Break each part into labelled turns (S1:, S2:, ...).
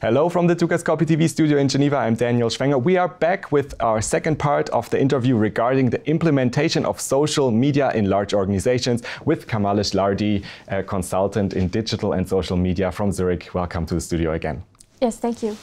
S1: Hello from the Tukas Copy TV studio in Geneva. I'm Daniel Schwenger. We are back with our second part of the interview regarding the implementation of social media in large organizations with Kamalish Lardi, a consultant in digital and social media from Zurich. Welcome to the studio again. Yes, thank you.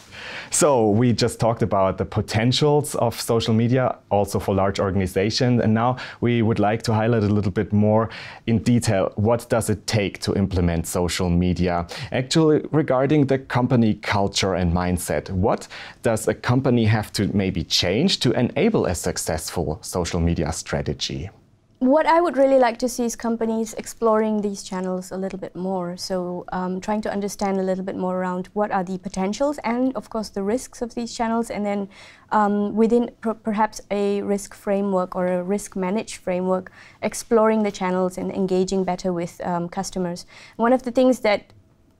S1: So we just talked about the potentials of social media also for large organizations. And now we would like to highlight a little bit more in detail what does it take to implement social media? Actually, regarding the company culture and mindset, what does a company have to maybe change to enable a successful social media strategy?
S2: what I would really like to see is companies exploring these channels a little bit more. So um, trying to understand a little bit more around what are the potentials and, of course, the risks of these channels, and then um, within per perhaps a risk framework or a risk managed framework, exploring the channels and engaging better with um, customers. One of the things that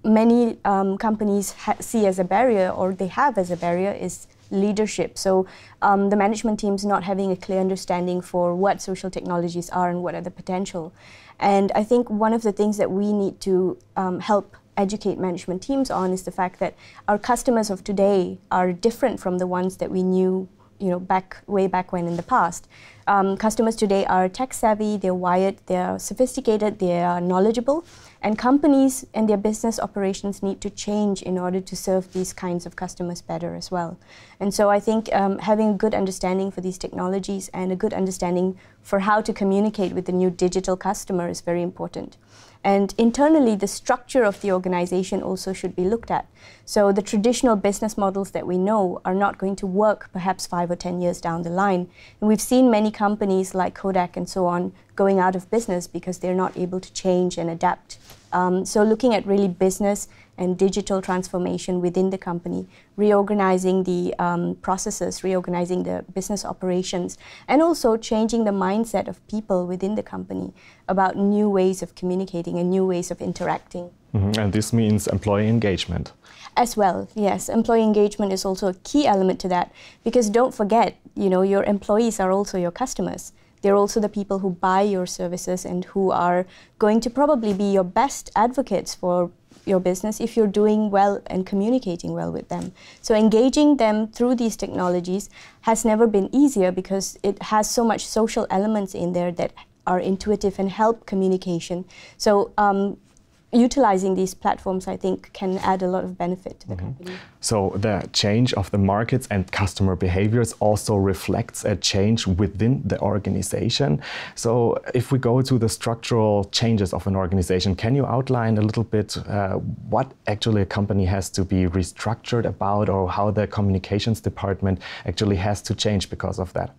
S2: many um, companies see as a barrier or they have as a barrier is leadership. So um, the management team's not having a clear understanding for what social technologies are and what are the potential. And I think one of the things that we need to um, help educate management teams on is the fact that our customers of today are different from the ones that we knew you know back way back when in the past um, customers today are tech savvy, they're wired, they're sophisticated, they are knowledgeable, and companies and their business operations need to change in order to serve these kinds of customers better as well. And so I think um, having a good understanding for these technologies and a good understanding for how to communicate with the new digital customer is very important. And internally, the structure of the organization also should be looked at. So the traditional business models that we know are not going to work perhaps five or 10 years down the line. And we've seen many companies like Kodak and so on going out of business because they're not able to change and adapt um, so looking at really business and digital transformation within the company, reorganizing the um, processes, reorganizing the business operations, and also changing the mindset of people within the company about new ways of communicating and new ways of interacting.
S1: Mm -hmm. And this means employee engagement.
S2: As well, yes. Employee engagement is also a key element to that because don't forget, you know, your employees are also your customers. They're also the people who buy your services and who are going to probably be your best advocates for your business if you're doing well and communicating well with them. So engaging them through these technologies has never been easier because it has so much social elements in there that are intuitive and help communication. So um, utilizing these platforms, I think, can add a lot of benefit to the mm -hmm. company.
S1: So the change of the markets and customer behaviors also reflects a change within the organization. So if we go to the structural changes of an organization, can you outline a little bit uh, what actually a company has to be restructured about or how the communications department actually has to change because of that?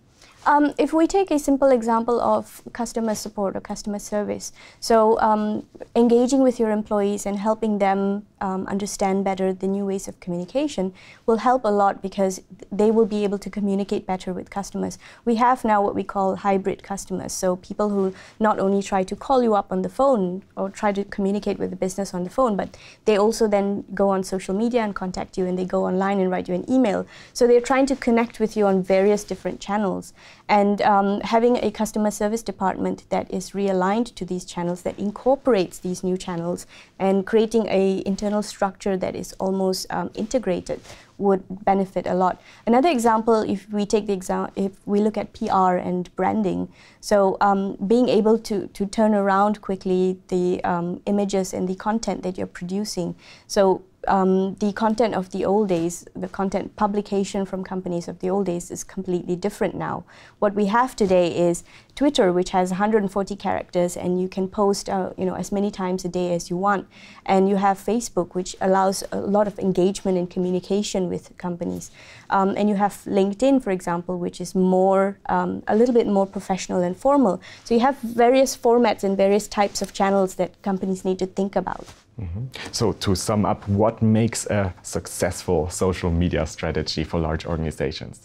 S2: Um, if we take a simple example of customer support or customer service, so um, engaging with your employees and helping them um, understand better the new ways of communication will help a lot because they will be able to communicate better with customers. We have now what we call hybrid customers, so people who not only try to call you up on the phone or try to communicate with the business on the phone, but they also then go on social media and contact you and they go online and write you an email. So they're trying to connect with you on various different channels and um, having a customer service department that is realigned to these channels that incorporates these new channels and creating a internal structure that is almost um, integrated would benefit a lot. Another example, if we take the exam, if we look at PR and branding, so um, being able to to turn around quickly the um, images and the content that you're producing, so um, the content of the old days, the content publication from companies of the old days is completely different now. What we have today is Twitter, which has 140 characters, and you can post uh, you know as many times a day as you want. And you have Facebook, which allows a lot of engagement and communication with companies. Um, and you have LinkedIn, for example, which is more um, a little bit more professional and formal. So you have various formats and various types of channels that companies need to think about.
S1: Mm -hmm. So, to sum up, what makes a successful social media strategy for large organizations?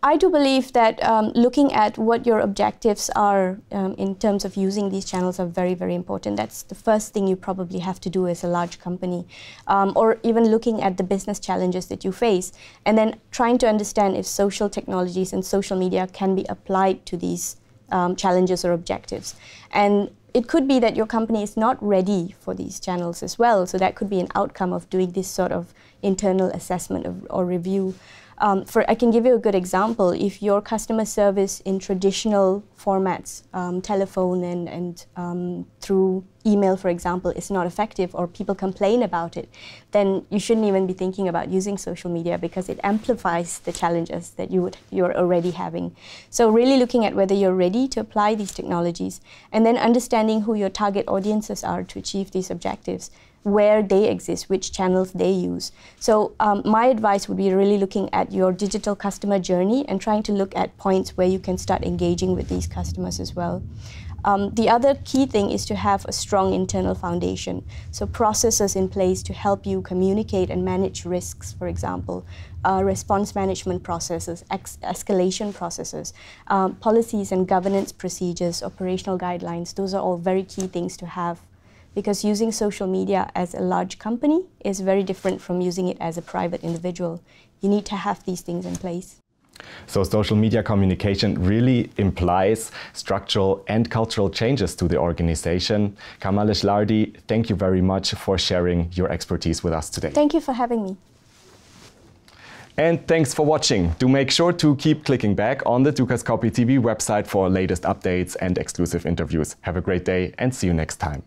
S2: I do believe that um, looking at what your objectives are um, in terms of using these channels are very, very important. That's the first thing you probably have to do as a large company, um, or even looking at the business challenges that you face, and then trying to understand if social technologies and social media can be applied to these um, challenges or objectives. And it could be that your company is not ready for these channels as well, so that could be an outcome of doing this sort of internal assessment of, or review. Um, for I can give you a good example. If your customer service in traditional formats, um, telephone and, and um, through email, for example, is not effective or people complain about it, then you shouldn't even be thinking about using social media because it amplifies the challenges that you would, you're already having. So really looking at whether you're ready to apply these technologies and then understanding who your target audiences are to achieve these objectives where they exist, which channels they use. So um, my advice would be really looking at your digital customer journey and trying to look at points where you can start engaging with these customers as well. Um, the other key thing is to have a strong internal foundation. So processes in place to help you communicate and manage risks, for example, uh, response management processes, escalation processes, um, policies and governance procedures, operational guidelines. Those are all very key things to have because using social media as a large company is very different from using it as a private individual. You need to have these things in place.
S1: So, social media communication really implies structural and cultural changes to the organization. Kamal Ishlardi, thank you very much for sharing your expertise with us today.
S2: Thank you for having me.
S1: And thanks for watching. Do make sure to keep clicking back on the Dukas Copy TV website for latest updates and exclusive interviews. Have a great day and see you next time.